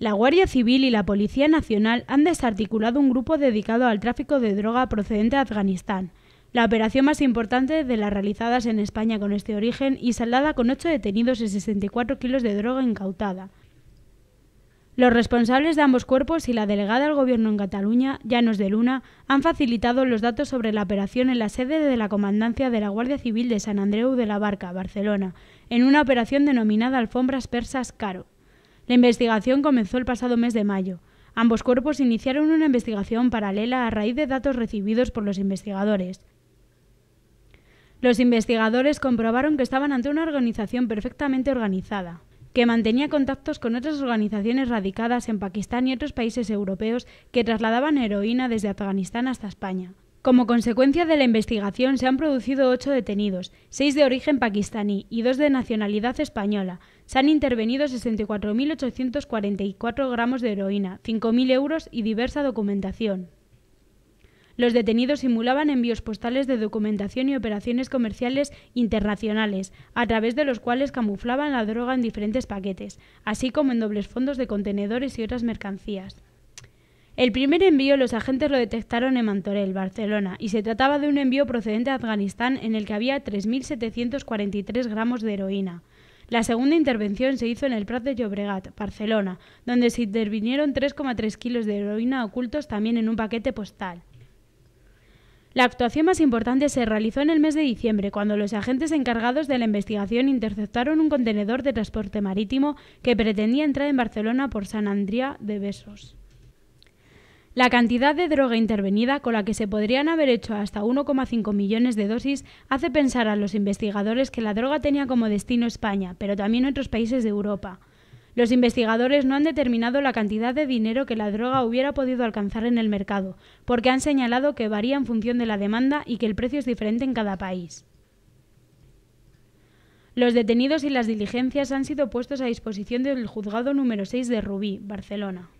La Guardia Civil y la Policía Nacional han desarticulado un grupo dedicado al tráfico de droga procedente de Afganistán, la operación más importante de las realizadas en España con este origen y saldada con ocho detenidos y 64 kilos de droga incautada. Los responsables de ambos cuerpos y la delegada del Gobierno en Cataluña, Llanos de Luna, han facilitado los datos sobre la operación en la sede de la Comandancia de la Guardia Civil de San Andreu de la Barca, Barcelona, en una operación denominada Alfombras Persas Caro. La investigación comenzó el pasado mes de mayo. Ambos cuerpos iniciaron una investigación paralela a raíz de datos recibidos por los investigadores. Los investigadores comprobaron que estaban ante una organización perfectamente organizada, que mantenía contactos con otras organizaciones radicadas en Pakistán y otros países europeos que trasladaban heroína desde Afganistán hasta España. Como consecuencia de la investigación se han producido ocho detenidos, seis de origen pakistaní y dos de nacionalidad española. Se han intervenido 64.844 gramos de heroína, 5.000 euros y diversa documentación. Los detenidos simulaban envíos postales de documentación y operaciones comerciales internacionales, a través de los cuales camuflaban la droga en diferentes paquetes, así como en dobles fondos de contenedores y otras mercancías. El primer envío los agentes lo detectaron en Mantorel, Barcelona, y se trataba de un envío procedente de Afganistán en el que había 3.743 gramos de heroína. La segunda intervención se hizo en el Prat de Llobregat, Barcelona, donde se intervinieron 3,3 kilos de heroína ocultos también en un paquete postal. La actuación más importante se realizó en el mes de diciembre, cuando los agentes encargados de la investigación interceptaron un contenedor de transporte marítimo que pretendía entrar en Barcelona por San Andrea de Besos. La cantidad de droga intervenida, con la que se podrían haber hecho hasta 1,5 millones de dosis, hace pensar a los investigadores que la droga tenía como destino España, pero también otros países de Europa. Los investigadores no han determinado la cantidad de dinero que la droga hubiera podido alcanzar en el mercado, porque han señalado que varía en función de la demanda y que el precio es diferente en cada país. Los detenidos y las diligencias han sido puestos a disposición del juzgado número 6 de Rubí, Barcelona.